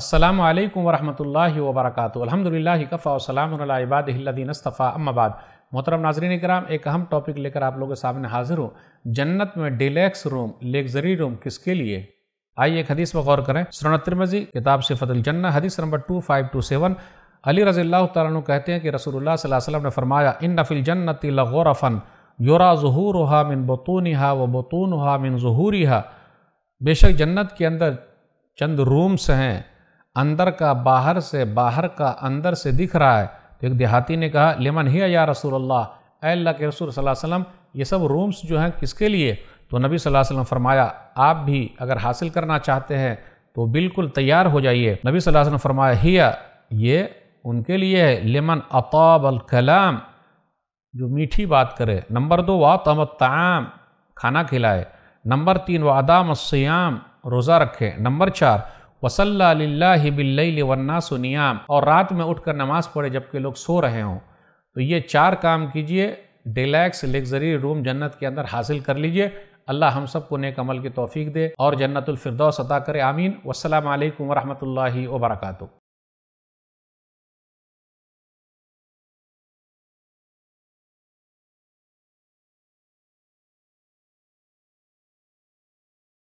असलम वरहमल वबरक अलहमदिल्ला कफ़ा वसलामबादीनस्तफ़ा अम्माबाद मोहतरम नाजरीन कराम एक अहम टॉपिक लेकर आप लोगों के सामने हाजिर हूँ जन्नत में डिलेक्स रूम लग्जरी रूम किसके लिए आइए एक हदीस पर गौर करें सुरनतरमजी किताब सिफतलजन्ना हदीस number two five two seven Ali रज़ी तु कहते हैं कि रसूलुल्लाह वसल्लम ने फरमाया इन नफिल जन्नत लगौरफ़न योरा जहूर हा मिन बतून हा व बतून हा मिन जहूरी हा बेशक जन्नत के अंदर चंद रूम्स हैं अंदर का बाहर से बाहर का अंदर से दिख रहा है तो एक देहाती ने कहा लेमन ही या रसूल अल्लाह अल्लाह के रसूल वसल्लम ये सब रूम्स जो हैं किसके लिए तो नबी वसल्लम फरमाया आप भी अगर हासिल करना चाहते हैं तो बिल्कुल तैयार हो जाइए नबी वसल्लम फरमाया हिया ये उनके लिए है लेमन अताब अल कलाम जो मीठी बात करे नंबर दो वातमताम खाना खिलाए नंबर तीन वादाम सयाम रोज़ा रखें नंबर चार सुनियाम और रात में उठकर नमाज़ पढ़े जबकि लोग सो रहे हों तो ये चार काम कीजिए डिलैक्स लग्जरी रूम जन्नत के अंदर हासिल कर लीजिए अल्लाह हम सब को नेक अमल की तोफ़ी दे और फिरदौस अता करे आमीन वसलम वरहमल वर्का